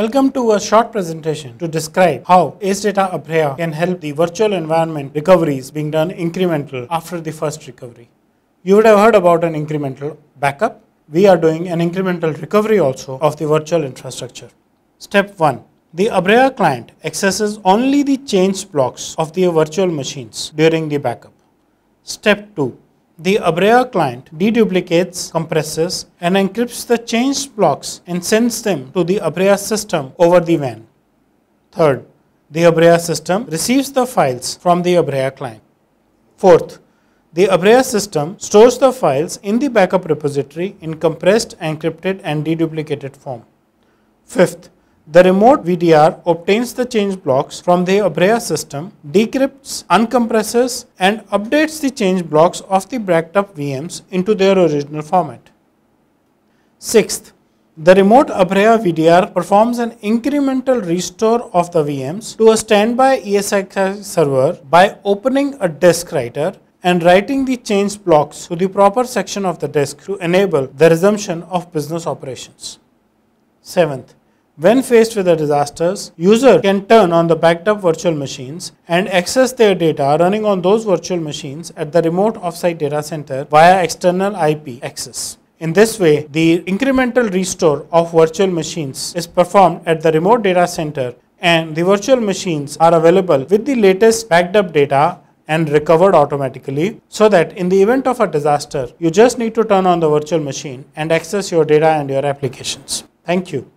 Welcome to a short presentation to describe how ACE Data Abhaya can help the virtual environment recoveries being done incremental after the first recovery. You would have heard about an incremental backup. We are doing an incremental recovery also of the virtual infrastructure. Step 1. The Abrea client accesses only the change blocks of the virtual machines during the backup. Step 2. The Abrea client deduplicates, compresses, and encrypts the changed blocks and sends them to the Abrea system over the WAN. Third, the Abrea system receives the files from the Abrea client. Fourth, the Abrea system stores the files in the backup repository in compressed, encrypted, and deduplicated form. Fifth, the remote VDR obtains the change blocks from the Abrea system, decrypts, uncompresses, and updates the change blocks of the backed up VMs into their original format. Sixth, the remote Abrea VDR performs an incremental restore of the VMs to a standby ESXi server by opening a disk writer and writing the change blocks to the proper section of the disk to enable the resumption of business operations. Seventh, when faced with the disasters, user can turn on the backed up virtual machines and access their data running on those virtual machines at the remote offsite data center via external IP access. In this way, the incremental restore of virtual machines is performed at the remote data center and the virtual machines are available with the latest backed up data and recovered automatically so that in the event of a disaster, you just need to turn on the virtual machine and access your data and your applications. Thank you.